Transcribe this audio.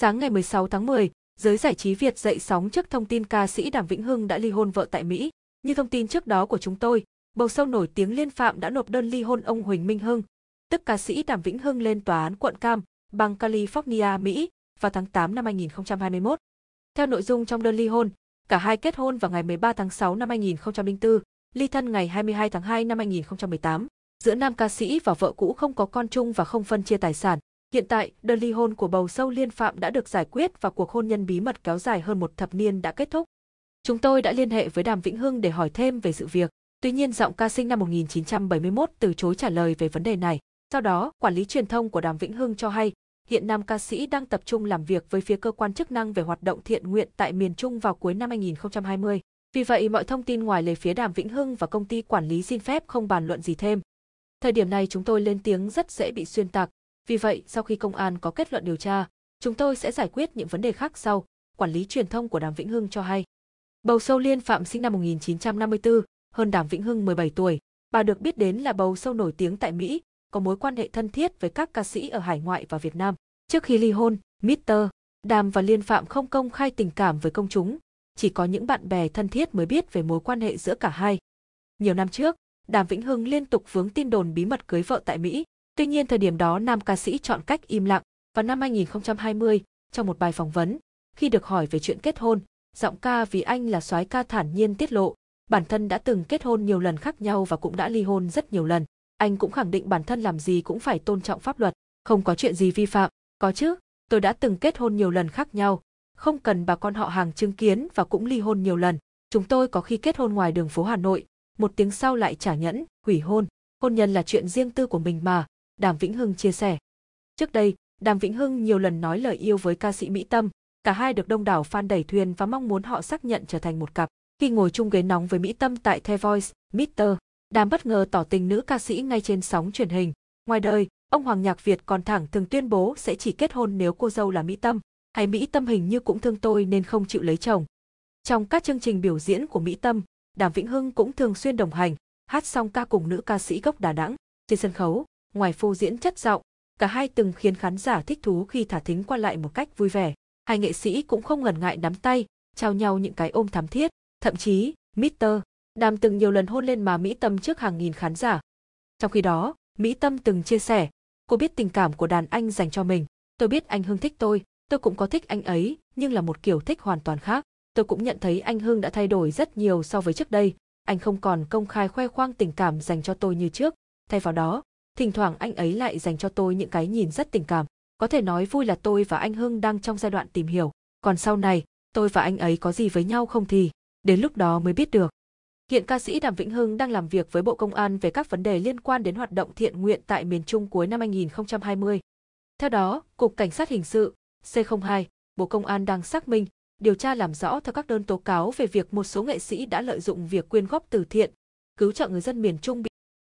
Sáng ngày 16 tháng 10, giới giải trí Việt dậy sóng trước thông tin ca sĩ Đàm Vĩnh Hưng đã ly hôn vợ tại Mỹ. Như thông tin trước đó của chúng tôi, bầu sâu nổi tiếng Liên Phạm đã nộp đơn ly hôn ông Huỳnh Minh Hưng, tức ca sĩ Đàm Vĩnh Hưng lên tòa án quận Cam, bang California, Mỹ vào tháng 8 năm 2021. Theo nội dung trong đơn ly hôn, cả hai kết hôn vào ngày 13 tháng 6 năm 2004, ly thân ngày 22 tháng 2 năm 2018. Giữa nam ca sĩ và vợ cũ không có con chung và không phân chia tài sản. Hiện tại, đơn ly hôn của bầu sâu liên phạm đã được giải quyết và cuộc hôn nhân bí mật kéo dài hơn một thập niên đã kết thúc. Chúng tôi đã liên hệ với Đàm Vĩnh Hưng để hỏi thêm về sự việc. Tuy nhiên giọng ca sinh năm 1971 từ chối trả lời về vấn đề này. Sau đó, quản lý truyền thông của Đàm Vĩnh Hưng cho hay, hiện nam ca sĩ đang tập trung làm việc với phía cơ quan chức năng về hoạt động thiện nguyện tại miền Trung vào cuối năm 2020. Vì vậy, mọi thông tin ngoài lề phía Đàm Vĩnh Hưng và công ty quản lý xin phép không bàn luận gì thêm. Thời điểm này chúng tôi lên tiếng rất dễ bị xuyên tạc, vì vậy, sau khi công an có kết luận điều tra, chúng tôi sẽ giải quyết những vấn đề khác sau, quản lý truyền thông của Đàm Vĩnh Hưng cho hay. Bầu sâu liên phạm sinh năm 1954, hơn Đàm Vĩnh Hưng 17 tuổi, bà được biết đến là bầu sâu nổi tiếng tại Mỹ, có mối quan hệ thân thiết với các ca sĩ ở hải ngoại và Việt Nam. Trước khi ly hôn, Mr. Đàm và Liên Phạm không công khai tình cảm với công chúng, chỉ có những bạn bè thân thiết mới biết về mối quan hệ giữa cả hai. Nhiều năm trước, Đàm Vĩnh Hưng liên tục vướng tin đồn bí mật cưới vợ tại Mỹ, Tuy nhiên thời điểm đó nam ca sĩ chọn cách im lặng. Vào năm 2020, trong một bài phỏng vấn, khi được hỏi về chuyện kết hôn, giọng ca vì anh là soái ca thản nhiên tiết lộ, bản thân đã từng kết hôn nhiều lần khác nhau và cũng đã ly hôn rất nhiều lần. Anh cũng khẳng định bản thân làm gì cũng phải tôn trọng pháp luật, không có chuyện gì vi phạm, có chứ, tôi đã từng kết hôn nhiều lần khác nhau, không cần bà con họ hàng chứng kiến và cũng ly hôn nhiều lần. Chúng tôi có khi kết hôn ngoài đường phố Hà Nội, một tiếng sau lại trả nhẫn, hủy hôn. Hôn nhân là chuyện riêng tư của mình mà, Đàm Vĩnh Hưng chia sẻ. Trước đây, Đàm Vĩnh Hưng nhiều lần nói lời yêu với ca sĩ Mỹ Tâm, cả hai được đông đảo fan đẩy thuyền và mong muốn họ xác nhận trở thành một cặp. Khi ngồi chung ghế nóng với Mỹ Tâm tại The Voice, Mister, Đàm bất ngờ tỏ tình nữ ca sĩ ngay trên sóng truyền hình. Ngoài đời, ông Hoàng Nhạc Việt còn thẳng thường tuyên bố sẽ chỉ kết hôn nếu cô dâu là Mỹ Tâm. Hay Mỹ Tâm hình như cũng thương tôi nên không chịu lấy chồng. Trong các chương trình biểu diễn của Mỹ Tâm, Đàm Vĩnh Hưng cũng thường xuyên đồng hành, hát song ca cùng nữ ca sĩ gốc Đà Nẵng. Trên sân khấu, ngoài phô diễn chất giọng, cả hai từng khiến khán giả thích thú khi thả thính qua lại một cách vui vẻ. Hai nghệ sĩ cũng không ngần ngại nắm tay, trao nhau những cái ôm thắm thiết, thậm chí, Mr. Đàm từng nhiều lần hôn lên má Mỹ Tâm trước hàng nghìn khán giả. Trong khi đó, Mỹ Tâm từng chia sẻ, cô biết tình cảm của đàn anh dành cho mình. Tôi biết anh Hưng thích tôi, tôi cũng có thích anh ấy, nhưng là một kiểu thích hoàn toàn khác. Tôi cũng nhận thấy anh Hưng đã thay đổi rất nhiều so với trước đây. Anh không còn công khai khoe khoang tình cảm dành cho tôi như trước. Thay vào đó, thỉnh thoảng anh ấy lại dành cho tôi những cái nhìn rất tình cảm. Có thể nói vui là tôi và anh Hưng đang trong giai đoạn tìm hiểu, còn sau này, tôi và anh ấy có gì với nhau không thì, đến lúc đó mới biết được. Hiện ca sĩ Đàm Vĩnh Hưng đang làm việc với Bộ Công an về các vấn đề liên quan đến hoạt động thiện nguyện tại miền Trung cuối năm 2020. Theo đó, Cục Cảnh sát Hình sự C02, Bộ Công an đang xác minh, điều tra làm rõ theo các đơn tố cáo về việc một số nghệ sĩ đã lợi dụng việc quyên góp từ thiện, cứu trợ người dân miền Trung bị